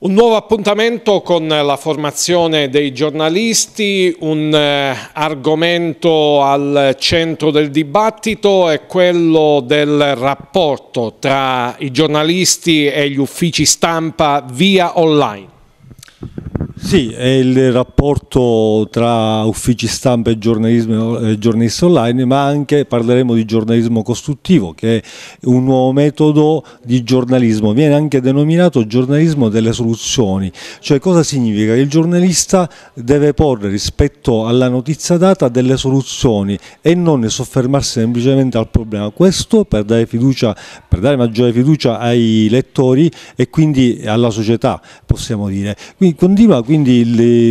Un nuovo appuntamento con la formazione dei giornalisti, un eh, argomento al centro del dibattito è quello del rapporto tra i giornalisti e gli uffici stampa via online. Sì, è il rapporto tra uffici stampa e, e giornalisti online, ma anche parleremo di giornalismo costruttivo, che è un nuovo metodo di giornalismo, viene anche denominato giornalismo delle soluzioni, cioè cosa significa? Che il giornalista deve porre rispetto alla notizia data delle soluzioni e non soffermarsi semplicemente al problema, questo per dare, fiducia, per dare maggiore fiducia ai lettori e quindi alla società, possiamo dire. Quindi continua quindi quindi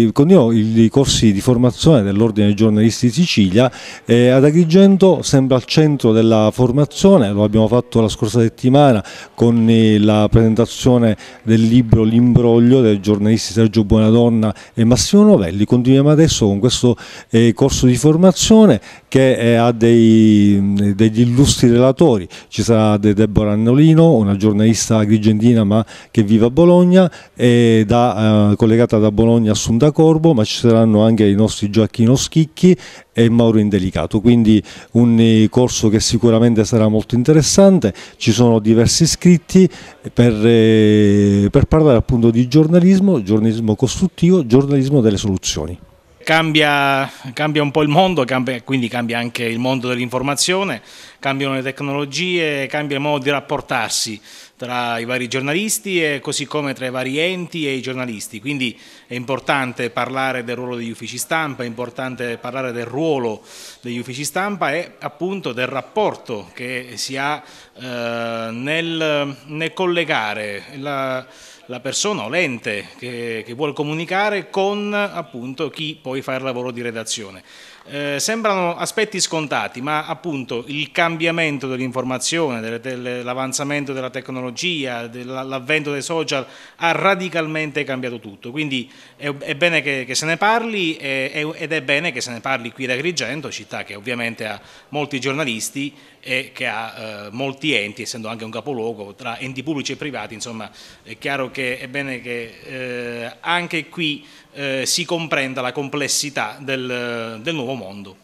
il, continuiamo i corsi di formazione dell'Ordine dei giornalisti di Sicilia. Eh, ad Agrigento sembra al centro della formazione, lo abbiamo fatto la scorsa settimana con eh, la presentazione del libro L'imbroglio dei giornalisti Sergio Buonadonna e Massimo Novelli. Continuiamo adesso con questo eh, corso di formazione che eh, ha dei, degli illustri relatori, ci sarà De Deborah Annolino, una giornalista agrigentina ma che vive a Bologna, da, eh, collegata da Bologna a Sunda Corbo, ma ci saranno anche i nostri Gioacchino Schicchi e Mauro Indelicato, quindi un eh, corso che sicuramente sarà molto interessante, ci sono diversi iscritti per, eh, per parlare appunto di giornalismo, giornalismo costruttivo, giornalismo delle soluzioni cambia, cambia, un po' il mondo, cambia, quindi cambia anche il mondo dell'informazione, cambiano le tecnologie, cambia il modo di rapportarsi tra i vari giornalisti e così come tra i vari enti e i giornalisti. Quindi è importante parlare del ruolo degli uffici stampa, è importante parlare del ruolo degli uffici stampa e appunto del rapporto che si ha eh, nel, nel, collegare la, la persona o l'ente che, che, vuole comunicare con appunto chi poi fa il lavoro di redazione. Eh, sembrano aspetti scontati, ma appunto il cambiamento dell'informazione, l'avanzamento della tecnologia tecnologia, dell'avvento dei social ha radicalmente cambiato tutto, quindi è, bene che, se ne parli ed è bene che se ne parli qui da Agrigento, città che ovviamente ha molti giornalisti e che ha eh, molti enti, essendo anche un capoluogo tra enti pubblici e privati, insomma è chiaro che è bene che eh, anche qui eh, si comprenda la complessità del nuovo mondo.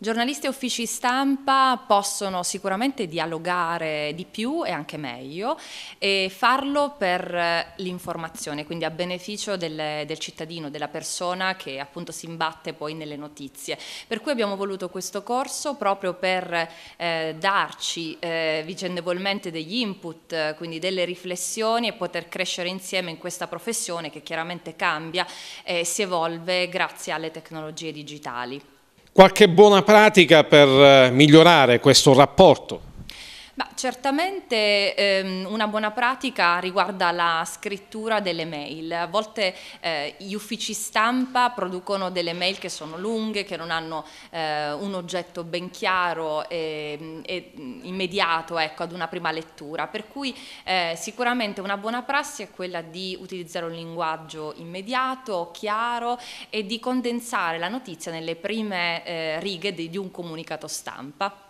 Giornalisti e uffici stampa possono sicuramente dialogare di più e anche meglio e farlo per eh, l'informazione, quindi a beneficio del, del cittadino, della persona che appunto si imbatte poi nelle notizie. Per cui abbiamo voluto questo corso proprio per eh, darci eh, vicendevolmente degli input, quindi delle riflessioni e poter crescere insieme in questa professione che chiaramente cambia e si evolve grazie alle tecnologie digitali. Qualche buona pratica per eh, migliorare questo rapporto ma certamente ehm, una buona pratica riguarda la scrittura delle mail. A volte eh, gli uffici stampa producono delle mail che sono lunghe, che non hanno eh, un oggetto ben chiaro e, e immediato ecco, ad una prima lettura. Per cui eh, sicuramente una buona prassi è quella di utilizzare un linguaggio immediato, chiaro e di condensare la notizia nelle prime eh, righe di, di un comunicato stampa.